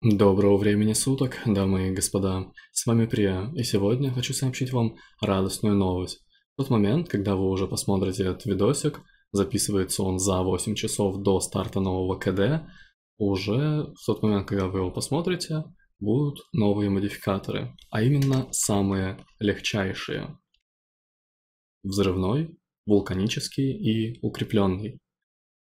Доброго времени суток, дамы и господа. С вами Прия, и сегодня хочу сообщить вам радостную новость. В тот момент, когда вы уже посмотрите этот видосик, записывается он за 8 часов до старта нового КД, уже в тот момент, когда вы его посмотрите, будут новые модификаторы, а именно самые легчайшие. Взрывной, вулканический и укрепленный.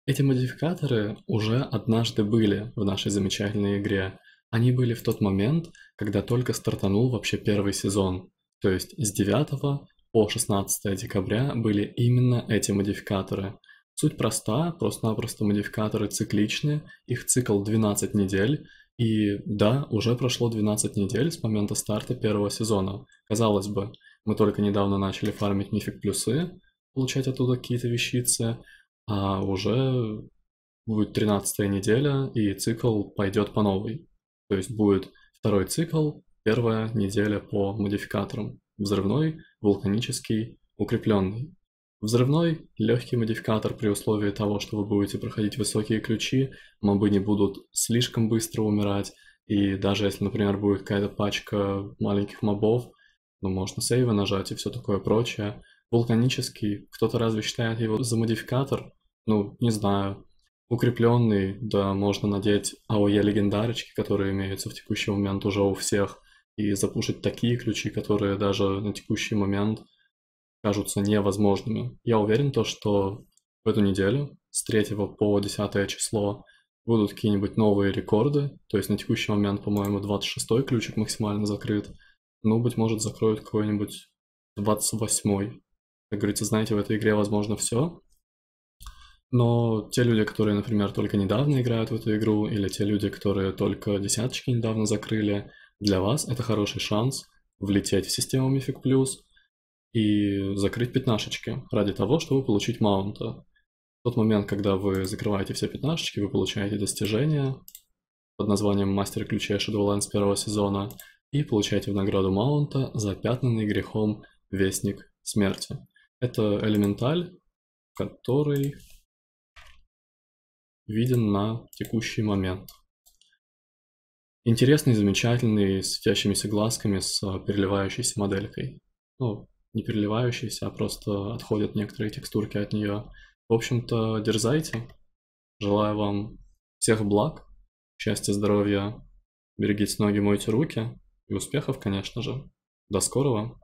Эти модификаторы уже однажды были в нашей замечательной игре, они были в тот момент, когда только стартанул вообще первый сезон, то есть с 9 по 16 декабря были именно эти модификаторы. Суть проста, просто-напросто модификаторы цикличны, их цикл 12 недель, и да, уже прошло 12 недель с момента старта первого сезона. Казалось бы, мы только недавно начали фармить мифик плюсы, получать оттуда какие-то вещицы, а уже будет 13 неделя, и цикл пойдет по новой. То есть будет второй цикл, первая неделя по модификаторам. Взрывной, вулканический, укрепленный. Взрывной – легкий модификатор при условии того, что вы будете проходить высокие ключи, мобы не будут слишком быстро умирать, и даже если, например, будет какая-то пачка маленьких мобов, ну, можно сейвы нажать и все такое прочее. Вулканический, кто-то разве считает его за модификатор? Ну, не знаю укрепленный, да, можно надеть АОЕ легендарочки, которые имеются в текущий момент уже у всех, и запушить такие ключи, которые даже на текущий момент кажутся невозможными. Я уверен то, что в эту неделю с 3 по 10 число будут какие-нибудь новые рекорды, то есть на текущий момент, по-моему, 26 ключик максимально закрыт, ну, быть может, закроют какой-нибудь 28 -й. Как говорится, знаете, в этой игре возможно все, но те люди, которые, например, только недавно играют в эту игру, или те люди, которые только десяточки недавно закрыли, для вас это хороший шанс влететь в систему Mythic Plus и закрыть пятнашечки ради того, чтобы получить маунта. В тот момент, когда вы закрываете все пятнашечки, вы получаете достижение под названием «Мастер ключей Shadowlands» первого сезона и получаете в награду маунта запятнанный грехом Вестник Смерти. Это элементаль, который виден на текущий момент. Интересный, замечательный, с светящимися глазками, с а, переливающейся моделькой. Ну, не переливающейся, а просто отходят некоторые текстурки от нее. В общем-то, дерзайте. Желаю вам всех благ, счастья, здоровья, берегите ноги, мойте руки и успехов, конечно же. До скорого!